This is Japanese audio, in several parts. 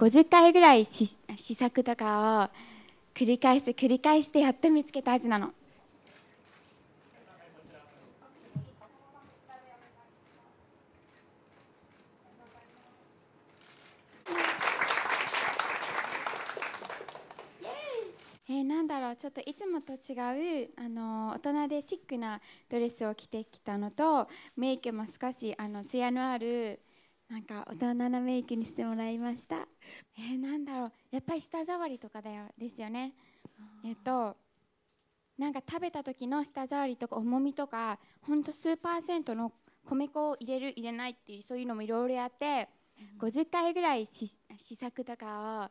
50回ぐらい試作とかを繰り返して繰り返してやっと見つけた味なの。えー、なんだろうちょっといつもと違うあの大人でシックなドレスを着てきたのとメイクも少しあの艶のあるなんか大人なメイクにしてもらいました。えー、なんだろう、やっぱり舌触りとかだよですよね。えっと、なんか食べた時の舌触りとか重みとか、ほんと数パーセントの米粉を入れる入れないっていうそういうのもいろいろやって、50回ぐらい試作とかを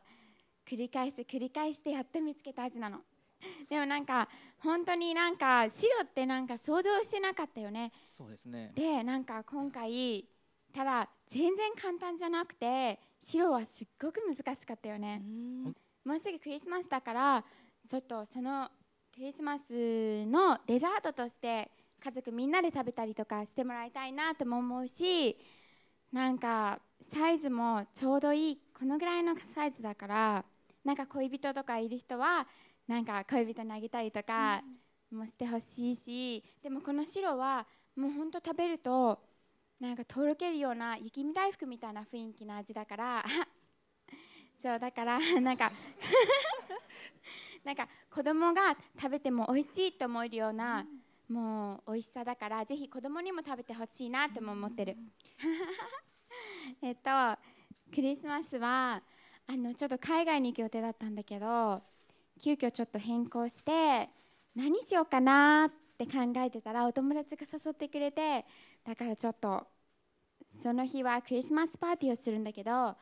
繰り返す繰り返してやっと見つけた味なの。でもなんか本当になんか白ってなんか想像してなかったよね。そうですね。でなんか今回。ただ全然簡単じゃなくて白はすっごく難しかったよねもうすぐクリスマスだからちょっとそのクリスマスのデザートとして家族みんなで食べたりとかしてもらいたいなとも思うしなんかサイズもちょうどいいこのぐらいのサイズだからなんか恋人とかいる人はなんか恋人にあげたりとかもしてほしいし、でもこの白はもうほんと食べるとなんかとろけるような雪見大福みたいな雰囲気の味だから そうだから なんか なんか子供が食べても美味しいと思えるような、うん、もう美味しさだからぜひ子供にも食べてほしいなとも思ってる、えっとクリスマスはあのちょっと海外に行く予定だったんだけど急遽ちょっと変更して何しようかなってって考えてたらお友達が誘ってくれてだからちょっとその日はクリスマスパーティーをするんだけど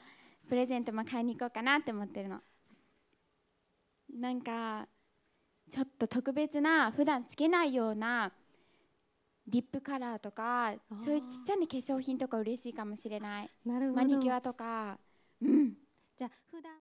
プレゼントも買いに行こうかなって思ってるのなんかちょっと特別な普段つけないようなリップカラーとかそういうちっちゃな化粧品とか嬉しいかもしれないなるほどマニキュアとかうんじゃあ普段